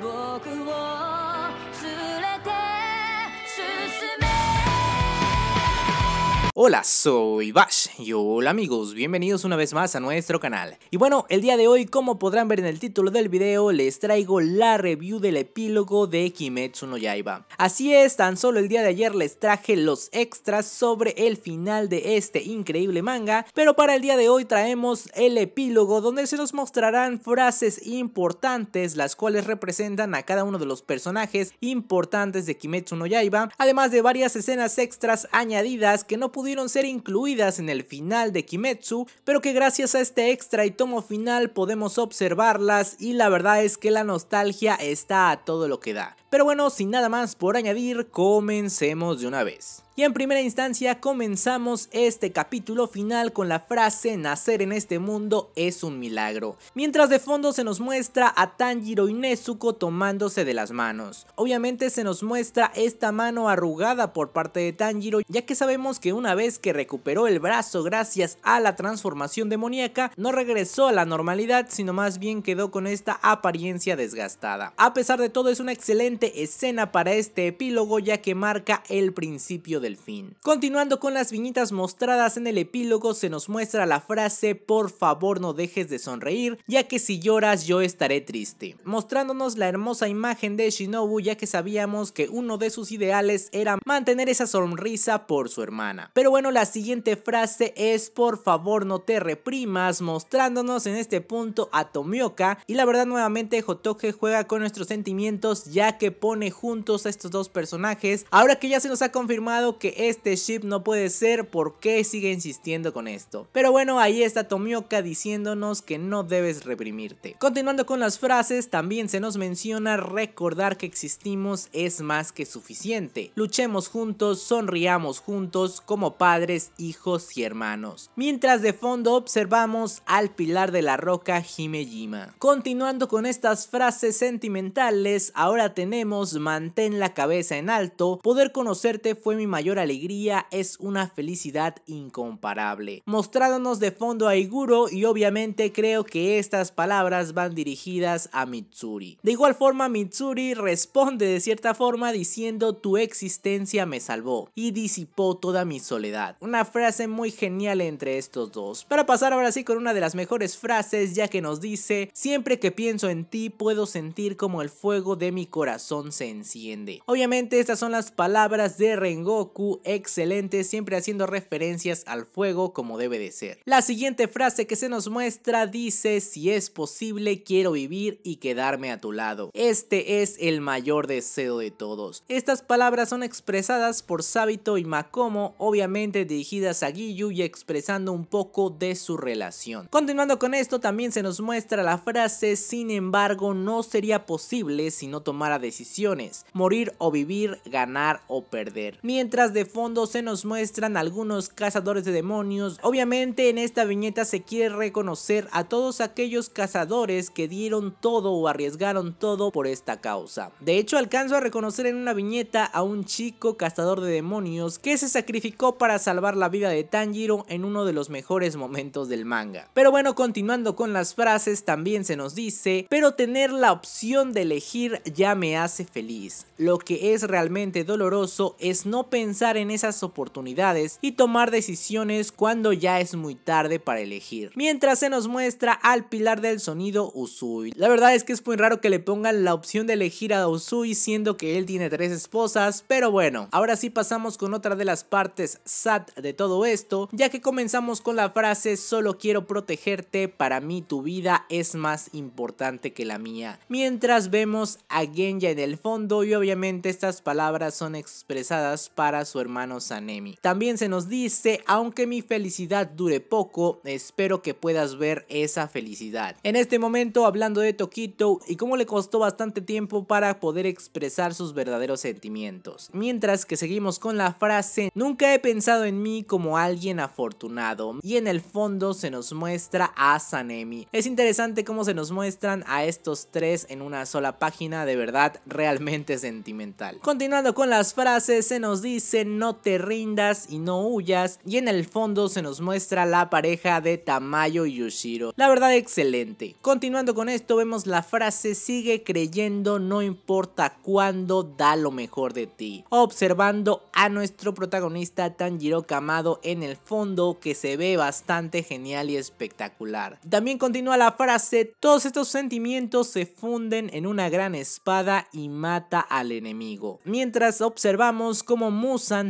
僕を Hola, soy Bash y hola amigos, bienvenidos una vez más a nuestro canal. Y bueno, el día de hoy, como podrán ver en el título del video, les traigo la review del epílogo de Kimetsu no Yaiba. Así es, tan solo el día de ayer les traje los extras sobre el final de este increíble manga, pero para el día de hoy traemos el epílogo donde se nos mostrarán frases importantes las cuales representan a cada uno de los personajes importantes de Kimetsu no Yaiba, además de varias escenas extras añadidas que no pudieron pudieron ser incluidas en el final de Kimetsu, pero que gracias a este extra y tomo final podemos observarlas y la verdad es que la nostalgia está a todo lo que da. Pero bueno, sin nada más por añadir, comencemos de una vez. Y en primera instancia comenzamos este capítulo final con la frase nacer en este mundo es un milagro. Mientras de fondo se nos muestra a Tanjiro y Nezuko tomándose de las manos. Obviamente se nos muestra esta mano arrugada por parte de Tanjiro ya que sabemos que una vez que recuperó el brazo gracias a la transformación demoníaca no regresó a la normalidad sino más bien quedó con esta apariencia desgastada. A pesar de todo es una excelente escena para este epílogo ya que marca el principio de fin. Continuando con las viñetas mostradas en el epílogo se nos muestra la frase por favor no dejes de sonreír ya que si lloras yo estaré triste, mostrándonos la hermosa imagen de Shinobu ya que sabíamos que uno de sus ideales era mantener esa sonrisa por su hermana. Pero bueno la siguiente frase es por favor no te reprimas mostrándonos en este punto a Tomioka y la verdad nuevamente Hotoke juega con nuestros sentimientos ya que pone juntos a estos dos personajes ahora que ya se nos ha confirmado que este ship no puede ser, porque sigue insistiendo con esto? Pero bueno, ahí está Tomioka diciéndonos que no debes reprimirte. Continuando con las frases, también se nos menciona recordar que existimos es más que suficiente. Luchemos juntos, sonriamos juntos como padres, hijos y hermanos. Mientras de fondo observamos al pilar de la roca Himejima. Continuando con estas frases sentimentales, ahora tenemos mantén la cabeza en alto, poder conocerte fue mi mayor alegría es una felicidad incomparable. Mostrándonos de fondo a Iguro y obviamente creo que estas palabras van dirigidas a Mitsuri. De igual forma Mitsuri responde de cierta forma diciendo tu existencia me salvó y disipó toda mi soledad. Una frase muy genial entre estos dos. Para pasar ahora sí con una de las mejores frases ya que nos dice siempre que pienso en ti puedo sentir como el fuego de mi corazón se enciende. Obviamente estas son las palabras de Rengoku excelente, siempre haciendo referencias al fuego como debe de ser. La siguiente frase que se nos muestra dice, si es posible quiero vivir y quedarme a tu lado. Este es el mayor deseo de todos. Estas palabras son expresadas por Sabito y Makomo, obviamente dirigidas a Giyu y expresando un poco de su relación. Continuando con esto, también se nos muestra la frase, sin embargo, no sería posible si no tomara decisiones, morir o vivir, ganar o perder. Mientras de fondo se nos muestran algunos cazadores de demonios. Obviamente en esta viñeta se quiere reconocer a todos aquellos cazadores que dieron todo o arriesgaron todo por esta causa. De hecho alcanzo a reconocer en una viñeta a un chico cazador de demonios que se sacrificó para salvar la vida de Tanjiro en uno de los mejores momentos del manga. Pero bueno, continuando con las frases también se nos dice, pero tener la opción de elegir ya me hace feliz. Lo que es realmente doloroso es no pensar pensar en esas oportunidades y tomar decisiones cuando ya es muy tarde para elegir. Mientras se nos muestra al pilar del sonido Usui. La verdad es que es muy raro que le pongan la opción de elegir a Usui siendo que él tiene tres esposas, pero bueno. Ahora sí pasamos con otra de las partes SAT de todo esto, ya que comenzamos con la frase solo quiero protegerte, para mí tu vida es más importante que la mía. Mientras vemos a Genya en el fondo y obviamente estas palabras son expresadas para su hermano Sanemi. También se nos dice, aunque mi felicidad dure poco, espero que puedas ver esa felicidad. En este momento hablando de Tokito y cómo le costó bastante tiempo para poder expresar sus verdaderos sentimientos. Mientras que seguimos con la frase, nunca he pensado en mí como alguien afortunado y en el fondo se nos muestra a Sanemi. Es interesante cómo se nos muestran a estos tres en una sola página, de verdad realmente sentimental. Continuando con las frases, se nos dice dice no te rindas y no huyas y en el fondo se nos muestra la pareja de Tamayo y Yoshiro. La verdad excelente. Continuando con esto vemos la frase sigue creyendo no importa cuándo da lo mejor de ti. Observando a nuestro protagonista Tanjiro Kamado en el fondo que se ve bastante genial y espectacular. También continúa la frase todos estos sentimientos se funden en una gran espada y mata al enemigo. Mientras observamos cómo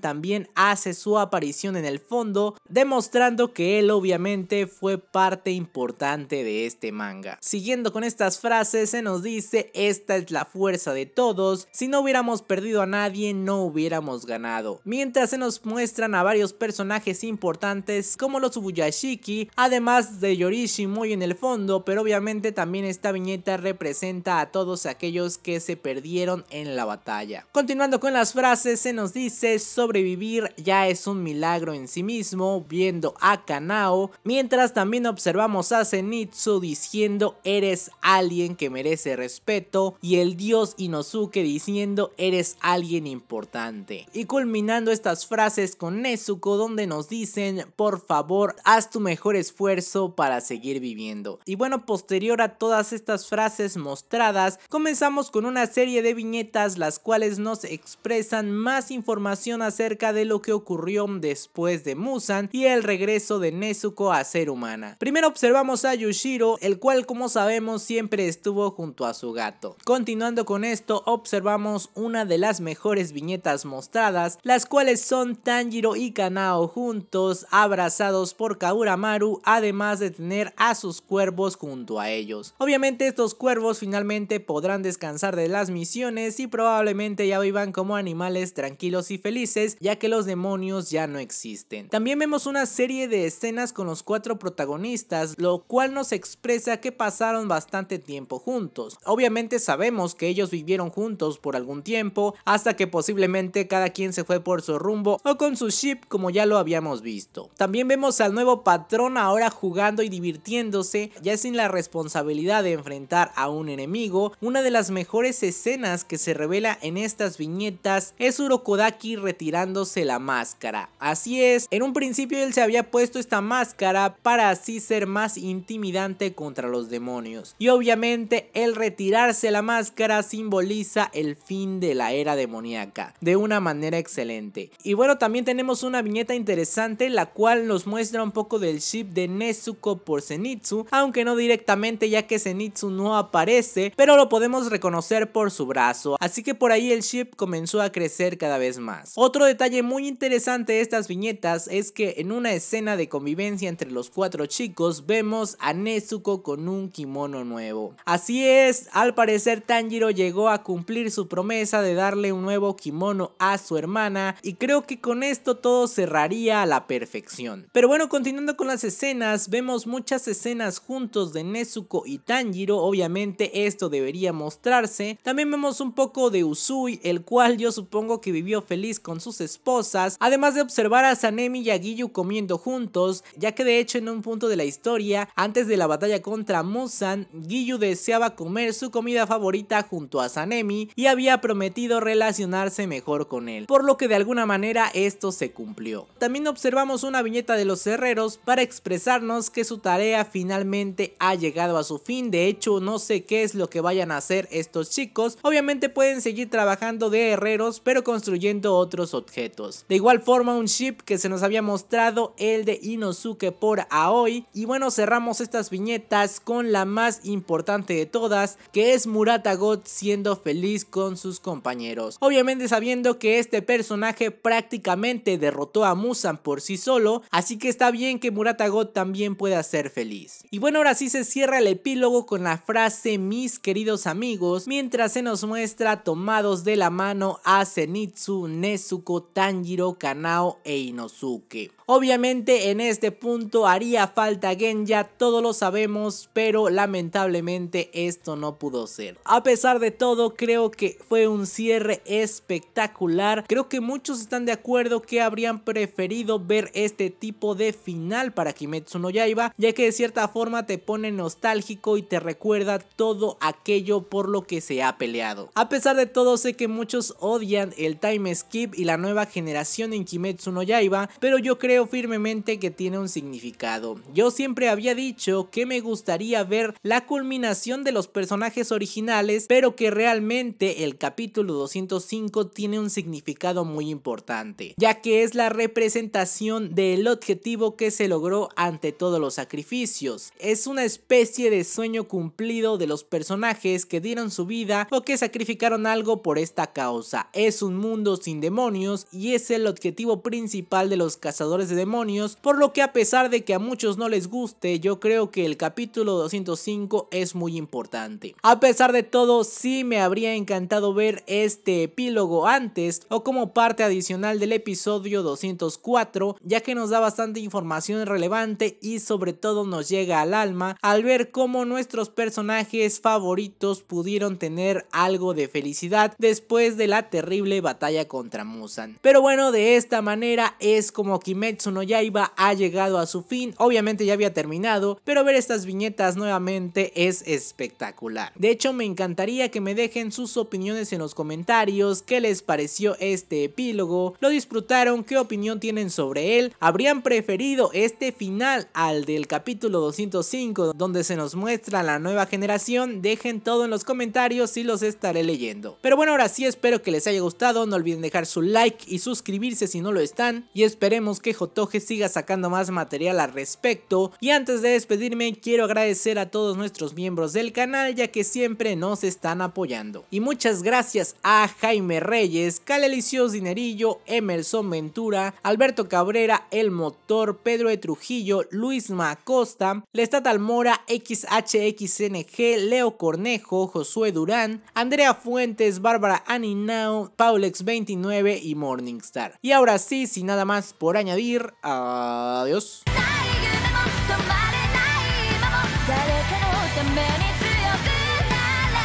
también hace su aparición en el fondo, demostrando que él obviamente fue parte importante de este manga. Siguiendo con estas frases, se nos dice, esta es la fuerza de todos, si no hubiéramos perdido a nadie, no hubiéramos ganado. Mientras se nos muestran a varios personajes importantes como los Ubuyashiki, además de Yorishi muy en el fondo, pero obviamente también esta viñeta representa a todos aquellos que se perdieron en la batalla. Continuando con las frases, se nos dice, sobrevivir ya es un milagro en sí mismo viendo a Kanao, mientras también observamos a Zenitsu diciendo eres alguien que merece respeto y el dios Inosuke diciendo eres alguien importante. Y culminando estas frases con Nezuko donde nos dicen por favor haz tu mejor esfuerzo para seguir viviendo. Y bueno, posterior a todas estas frases mostradas, comenzamos con una serie de viñetas las cuales nos expresan más información acerca de lo que ocurrió después de Musan y el regreso de Nezuko a ser humana. Primero observamos a Yushiro, el cual como sabemos siempre estuvo junto a su gato. Continuando con esto, observamos una de las mejores viñetas mostradas, las cuales son Tanjiro y Kanao juntos, abrazados por Maru, además de tener a sus cuervos junto a ellos. Obviamente estos cuervos finalmente podrán descansar de las misiones y probablemente ya vivan como animales tranquilos y felices ya que los demonios ya no existen. También vemos una serie de escenas con los cuatro protagonistas, lo cual nos expresa que pasaron bastante tiempo juntos. Obviamente sabemos que ellos vivieron juntos por algún tiempo, hasta que posiblemente cada quien se fue por su rumbo o con su ship como ya lo habíamos visto. También vemos al nuevo patrón ahora jugando y divirtiéndose, ya sin la responsabilidad de enfrentar a un enemigo. Una de las mejores escenas que se revela en estas viñetas es Urokodaki retirándose la máscara. Así es, en un principio él se había puesto esta máscara para así ser más intimidante contra los demonios. Y obviamente el retirarse la máscara simboliza el fin de la era demoníaca, de una manera excelente. Y bueno, también tenemos una viñeta interesante la cual nos muestra un poco del ship de Nezuko por Zenitsu, aunque no directamente ya que Zenitsu no aparece, pero lo podemos reconocer por su brazo, así que por ahí el ship comenzó a crecer cada vez más. Otro detalle muy interesante de estas viñetas es que en una escena de convivencia entre los cuatro chicos vemos a Nezuko con un kimono nuevo. Así es, al parecer Tanjiro llegó a cumplir su promesa de darle un nuevo kimono a su hermana y creo que con esto todo cerraría a la perfección. Pero bueno, continuando con las escenas, vemos muchas escenas juntos de Nezuko y Tanjiro, obviamente esto debería mostrarse. También vemos un poco de Usui, el cual yo supongo que vivió feliz con sus esposas, además de observar a Sanemi y a Giyu comiendo juntos, ya que de hecho en un punto de la historia, antes de la batalla contra Musan, Giyu deseaba comer su comida favorita junto a Sanemi y había prometido relacionarse mejor con él, por lo que de alguna manera esto se cumplió. También observamos una viñeta de los herreros para expresarnos que su tarea finalmente ha llegado a su fin, de hecho no sé qué es lo que vayan a hacer estos chicos, obviamente pueden seguir trabajando de herreros pero construyendo otros objetos. De igual forma un ship que se nos había mostrado el de Inosuke por Aoi y bueno cerramos estas viñetas con la más importante de todas que es Murata God siendo feliz con sus compañeros. Obviamente sabiendo que este personaje prácticamente derrotó a Musan por sí solo así que está bien que Murata God también pueda ser feliz. Y bueno ahora sí se cierra el epílogo con la frase mis queridos amigos mientras se nos muestra tomados de la mano a Zenitsu, ne Nezuko, Tanjiro, Kanao e Inosuke. Obviamente en este punto haría falta Genja, todos lo sabemos, pero lamentablemente esto no pudo ser. A pesar de todo, creo que fue un cierre espectacular. Creo que muchos están de acuerdo que habrían preferido ver este tipo de final para Kimetsu no Yaiba, ya que de cierta forma te pone nostálgico y te recuerda todo aquello por lo que se ha peleado. A pesar de todo, sé que muchos odian el time skip y la nueva generación en Kimetsu no Yaiba, pero yo creo firmemente que tiene un significado. Yo siempre había dicho que me gustaría ver la culminación de los personajes originales, pero que realmente el capítulo 205 tiene un significado muy importante, ya que es la representación del objetivo que se logró ante todos los sacrificios. Es una especie de sueño cumplido de los personajes que dieron su vida o que sacrificaron algo por esta causa. Es un mundo sin demonios y es el objetivo principal de los cazadores de demonios, por lo que a pesar de que a muchos no les guste, yo creo que el capítulo 205 es muy importante. A pesar de todo, sí me habría encantado ver este epílogo antes o como parte adicional del episodio 204, ya que nos da bastante información relevante y sobre todo nos llega al alma al ver cómo nuestros personajes favoritos pudieron tener algo de felicidad después de la terrible batalla contra Musan. Pero bueno, de esta manera es como me ya iba ha llegado a su fin, obviamente ya había terminado, pero ver estas viñetas nuevamente es espectacular. De hecho me encantaría que me dejen sus opiniones en los comentarios, qué les pareció este epílogo, lo disfrutaron, qué opinión tienen sobre él, habrían preferido este final al del capítulo 205 donde se nos muestra la nueva generación, dejen todo en los comentarios y los estaré leyendo. Pero bueno ahora sí espero que les haya gustado, no olviden dejar su like y suscribirse si no lo están y esperemos que Fotoge siga sacando más material al respecto. Y antes de despedirme, quiero agradecer a todos nuestros miembros del canal, ya que siempre nos están apoyando. Y muchas gracias a Jaime Reyes, Calelicio Dinerillo, Emerson Ventura, Alberto Cabrera, El Motor, Pedro de Trujillo, Luis Macosta, Lestatal Mora, XHXNG, Leo Cornejo, Josué Durán, Andrea Fuentes, Bárbara Aninao, Paulex29 y Morningstar. Y ahora sí, sin nada más por añadir, adiós.